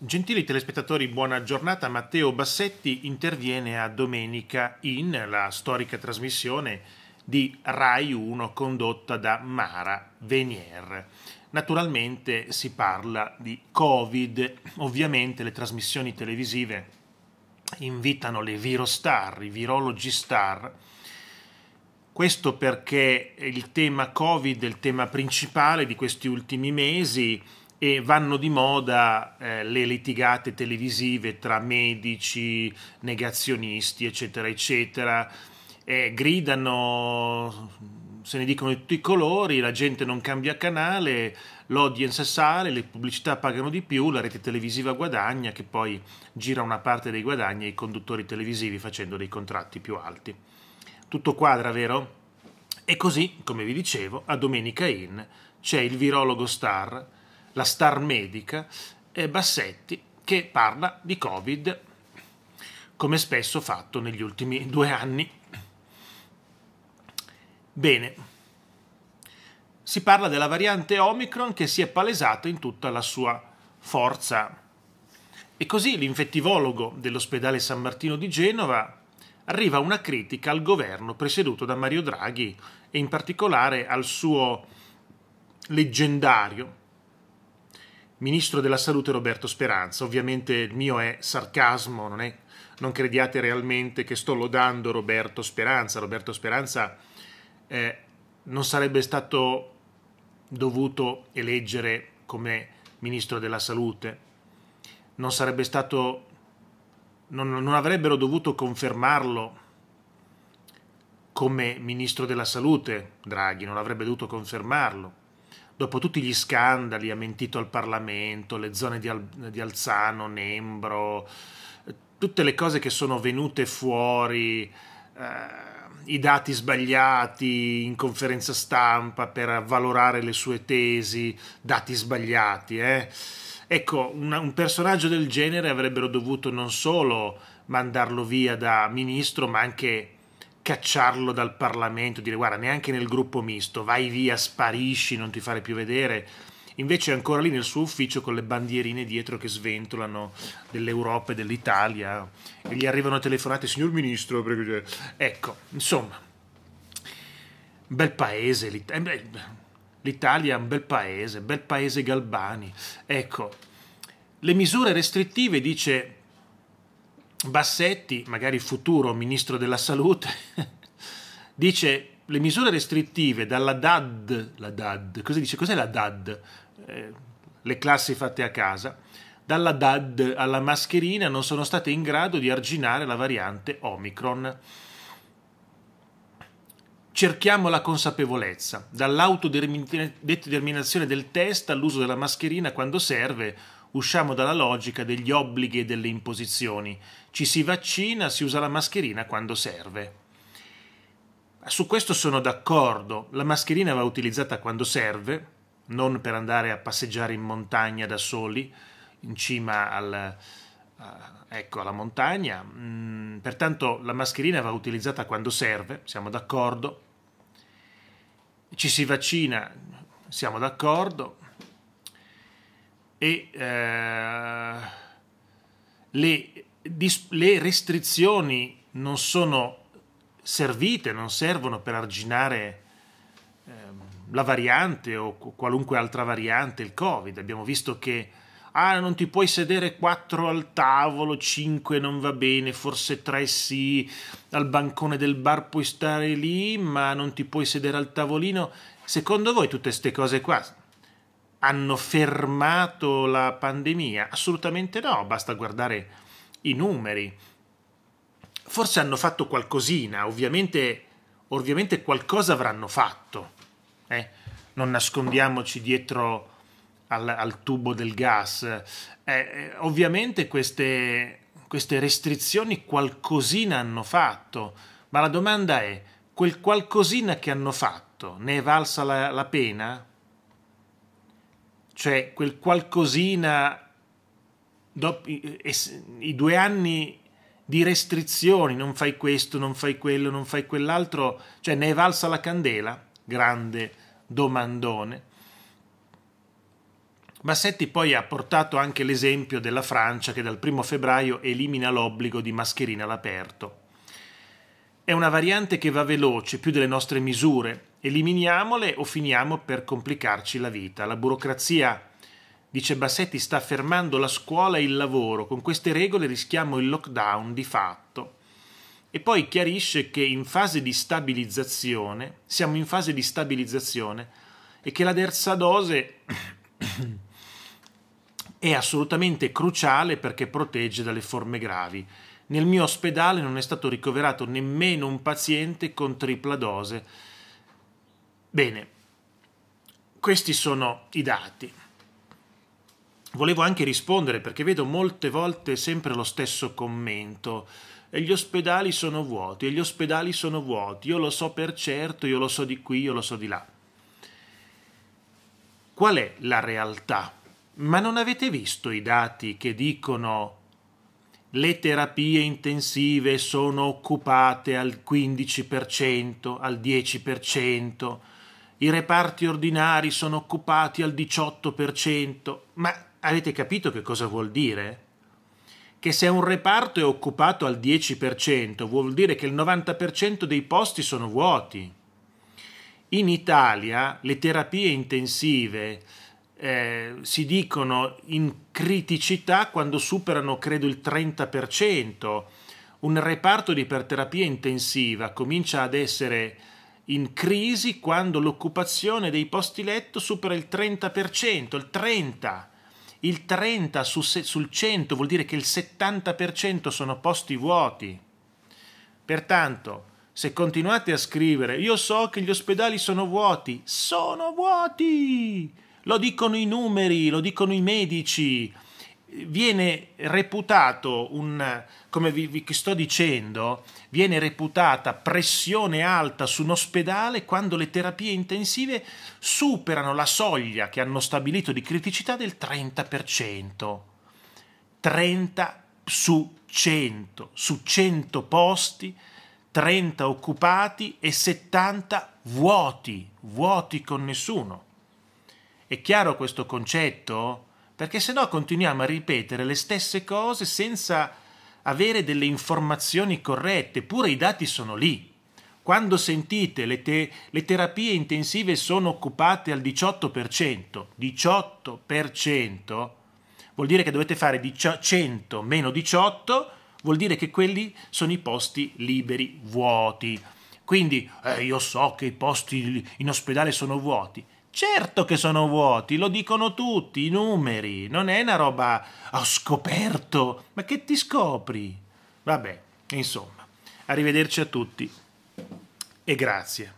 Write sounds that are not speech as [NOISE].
Gentili telespettatori, buona giornata. Matteo Bassetti interviene a domenica in la storica trasmissione di Rai 1 condotta da Mara Venier. Naturalmente si parla di Covid, ovviamente le trasmissioni televisive invitano le virostar, i virologi star. Questo perché il tema Covid è il tema principale di questi ultimi mesi e vanno di moda eh, le litigate televisive tra medici, negazionisti, eccetera, eccetera. Eh, gridano, se ne dicono di tutti i colori, la gente non cambia canale, l'audience sale, le pubblicità pagano di più, la rete televisiva guadagna, che poi gira una parte dei guadagni ai conduttori televisivi facendo dei contratti più alti. Tutto quadra, vero? E così, come vi dicevo, a Domenica In c'è il virologo star, la star medica eh, Bassetti che parla di Covid come spesso fatto negli ultimi due anni. Bene, si parla della variante Omicron che si è palesata in tutta la sua forza. E così l'infettivologo dell'ospedale San Martino di Genova arriva una critica al governo presieduto da Mario Draghi e in particolare al suo leggendario Ministro della Salute Roberto Speranza. Ovviamente il mio è sarcasmo, non, è, non crediate realmente che sto lodando Roberto Speranza. Roberto Speranza eh, non sarebbe stato dovuto eleggere come Ministro della Salute, non sarebbe stato, non, non avrebbero dovuto confermarlo come Ministro della Salute, Draghi, non avrebbe dovuto confermarlo dopo tutti gli scandali, ha mentito al Parlamento, le zone di, al- di Alzano, Nembro, eh, tutte le cose che sono venute fuori, eh, i dati sbagliati in conferenza stampa per avvalorare le sue tesi, dati sbagliati. Eh. Ecco, una, un personaggio del genere avrebbero dovuto non solo mandarlo via da ministro, ma anche cacciarlo dal Parlamento, dire guarda neanche nel gruppo misto, vai via, sparisci, non ti fare più vedere. Invece è ancora lì nel suo ufficio con le bandierine dietro che sventolano dell'Europa e dell'Italia e gli arrivano telefonate, signor ministro, perché... ecco, insomma, bel paese l'Italia. Eh, L'Italia è un bel paese, bel paese Galbani. Ecco, le misure restrittive dice Bassetti, magari futuro ministro della salute, [LAUGHS] dice le misure restrittive dalla DAD, la DAD, cosa dice? Cos'è la DAD? Eh, le classi fatte a casa, dalla DAD alla mascherina non sono state in grado di arginare la variante Omicron. Cerchiamo la consapevolezza, dall'autodeterminazione del test all'uso della mascherina quando serve, usciamo dalla logica degli obblighi e delle imposizioni. Ci si vaccina, si usa la mascherina quando serve. Su questo sono d'accordo, la mascherina va utilizzata quando serve, non per andare a passeggiare in montagna da soli, in cima al, ecco, alla montagna. Mm, pertanto la mascherina va utilizzata quando serve, siamo d'accordo. Ci si vaccina, siamo d'accordo e eh, le, dis- le restrizioni non sono servite, non servono per arginare eh, la variante o qualunque altra variante, il Covid. Abbiamo visto che ah, non ti puoi sedere quattro al tavolo, cinque non va bene, forse tre sì, al bancone del bar puoi stare lì, ma non ti puoi sedere al tavolino. Secondo voi tutte queste cose qua hanno fermato la pandemia? Assolutamente no, basta guardare i numeri. Forse hanno fatto qualcosina, ovviamente, ovviamente qualcosa avranno fatto. Eh? Non nascondiamoci dietro al, al tubo del gas. Eh, eh ovviamente queste, queste restrizioni qualcosina hanno fatto, ma la domanda è, quel qualcosina che hanno fatto ne è valsa la, la pena? cioè quel qualcosina, dopo, i, due anni di restrizioni, non fai questo, non fai quello, non fai quell'altro, cioè ne è valsa la candela, grande domandone. Bassetti poi ha portato anche l'esempio della Francia che dal 1 febbraio elimina l'obbligo di mascherina all'aperto. È una variante che va veloce, più delle nostre misure, eliminiamole o finiamo per complicarci la vita. La burocrazia, dice Bassetti, sta fermando la scuola e il lavoro. Con queste regole rischiamo il lockdown di fatto. E poi chiarisce che in fase di stabilizzazione, siamo in fase di stabilizzazione e che la terza dose [CLEARS THROAT] è assolutamente cruciale perché protegge dalle forme gravi. Nel mio ospedale non è stato ricoverato nemmeno un paziente con tripla dose Bene, questi sono i dati. Volevo anche rispondere perché vedo molte volte sempre lo stesso commento. E gli ospedali sono vuoti, e gli ospedali sono vuoti, io lo so per certo, io lo so di qui, io lo so di là. Qual è la realtà? Ma non avete visto i dati che dicono le terapie intensive sono occupate al 15%, al 10%? i reparti ordinari sono occupati al 18%, ma avete capito che cosa vuol dire? Che se un reparto è occupato al 10% vuol dire che il 90% dei posti sono vuoti. In Italia le terapie intensive eh, si dicono in criticità quando superano, credo, il 30%. Un reparto di iperterapia intensiva comincia ad essere in crisi quando l'occupazione dei posti letto supera il 30%, il 30%. Il 30 su se, sul 100 vuol dire che il 70% sono posti vuoti. Pertanto, se continuate a scrivere, io so che gli ospedali sono vuoti, sono vuoti! Lo dicono i numeri, lo dicono i medici, viene reputato un, come vi, vi, sto dicendo, viene reputata pressione alta su un ospedale quando le terapie intensive superano la soglia che hanno stabilito di criticità del 30%. 30 su 100, su 100 posti, 30 occupati e 70 vuoti, vuoti con nessuno. È chiaro questo concetto? perché se no continuiamo a ripetere le stesse cose senza avere delle informazioni corrette, pure i dati sono lì. Quando sentite le, te le terapie intensive sono occupate al 18%, 18% vuol dire che dovete fare 100 meno 18, vuol dire che quelli sono i posti liberi vuoti. Quindi eh, io so che i posti in ospedale sono vuoti. Certo che sono vuoti, lo dicono tutti, i numeri. Non è una roba ho scoperto, ma che ti scopri? Vabbè, insomma, arrivederci a tutti e grazie.